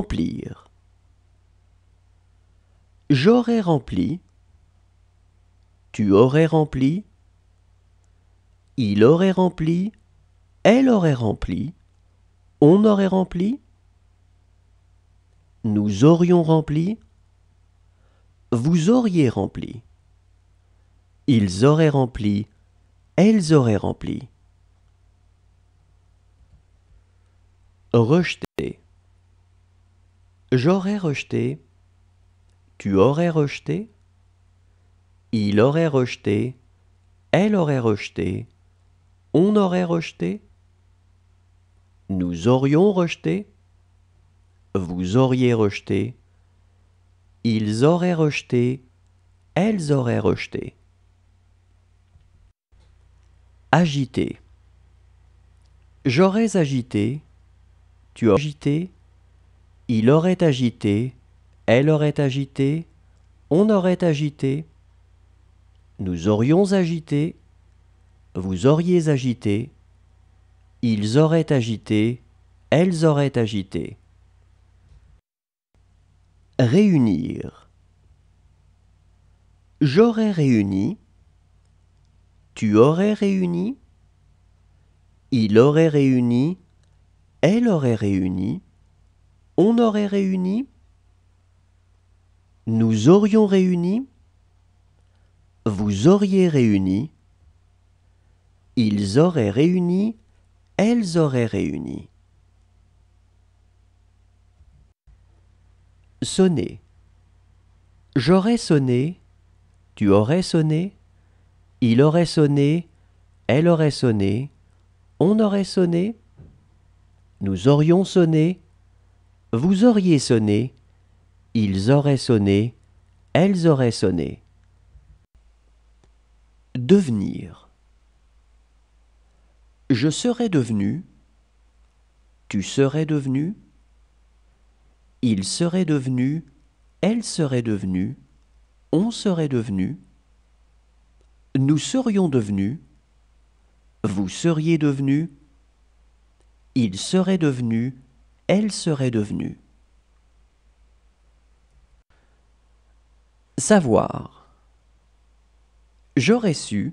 Remplir. J'aurais rempli. Tu aurais rempli. Il aurait rempli. Elle aurait rempli. On aurait rempli. Nous aurions rempli. Vous auriez rempli. Ils auraient rempli. Elles auraient rempli. Rejeter. J'aurais rejeté. Tu aurais rejeté. Il aurait rejeté. Elle aurait rejeté. On aurait rejeté. Nous aurions rejeté. Vous auriez rejeté. Ils auraient rejeté. Elles auraient rejeté. Agité. J'aurais agité. Tu as agité. Il aurait agité, elle aurait agité, on aurait agité, nous aurions agité, vous auriez agité, ils auraient agité, elles auraient agité. Réunir. J'aurais réuni, tu aurais réuni, il aurait réuni, elle aurait réuni on aurait réuni, nous aurions réuni, vous auriez réuni, ils auraient réuni, elles auraient réuni. Sonner. J'aurais sonné, tu aurais sonné, il aurait sonné, elle aurait sonné, on aurait sonné, nous aurions sonné, vous auriez sonné, ils auraient sonné, elles auraient sonné. Devenir. Je serais devenu, tu serais devenu, il serait devenu, elle serait devenue, on serait devenu, nous serions devenus, vous seriez devenu, il serait devenu, elle serait devenue. Savoir. J'aurais su.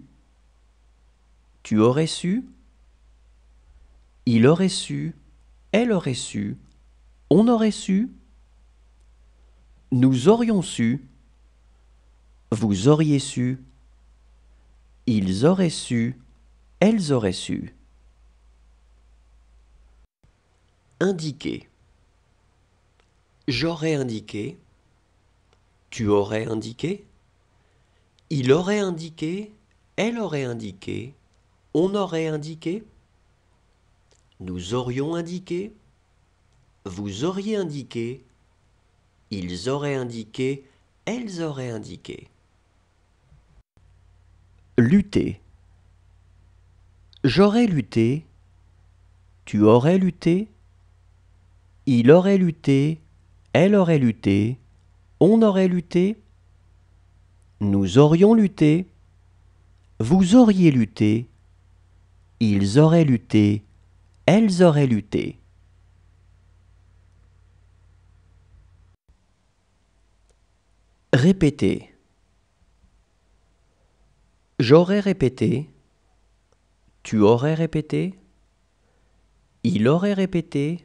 Tu aurais su. Il aurait su. Elle aurait su. On aurait su. Nous aurions su. Vous auriez su. Ils auraient su. Elles auraient su. Indiquer. J'aurais indiqué. Tu aurais indiqué. Il aurait indiqué. Elle aurait indiqué. On aurait indiqué. Nous aurions indiqué. Vous auriez indiqué. Ils auraient indiqué. Elles auraient indiqué. Lutter. J'aurais lutté. Tu aurais lutté. Il aurait lutté, elle aurait lutté, on aurait lutté, nous aurions lutté, vous auriez lutté, ils auraient lutté, elles auraient lutté. Répétez. J'aurais répété. Tu aurais répété. Il aurait répété.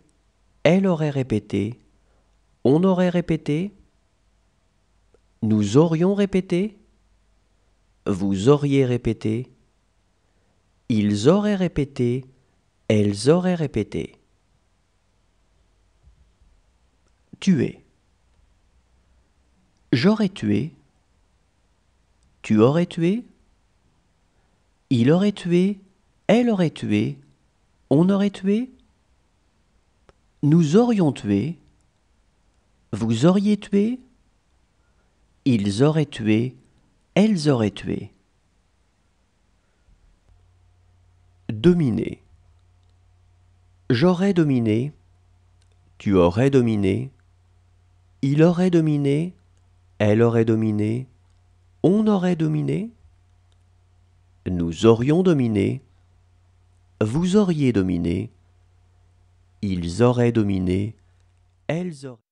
Elle aurait répété, on aurait répété, nous aurions répété, vous auriez répété, ils auraient répété, elles auraient répété. Tuer. J'aurais tué. Tu aurais tué. Il aurait tué. Elle aurait tué. On aurait tué. Nous aurions tué, vous auriez tué, ils auraient tué, elles auraient tué. Dominer. J'aurais dominé, tu aurais dominé, il aurait dominé, elle aurait dominé, on aurait dominé, nous aurions dominé, vous auriez dominé, ils auraient dominé, elles auraient...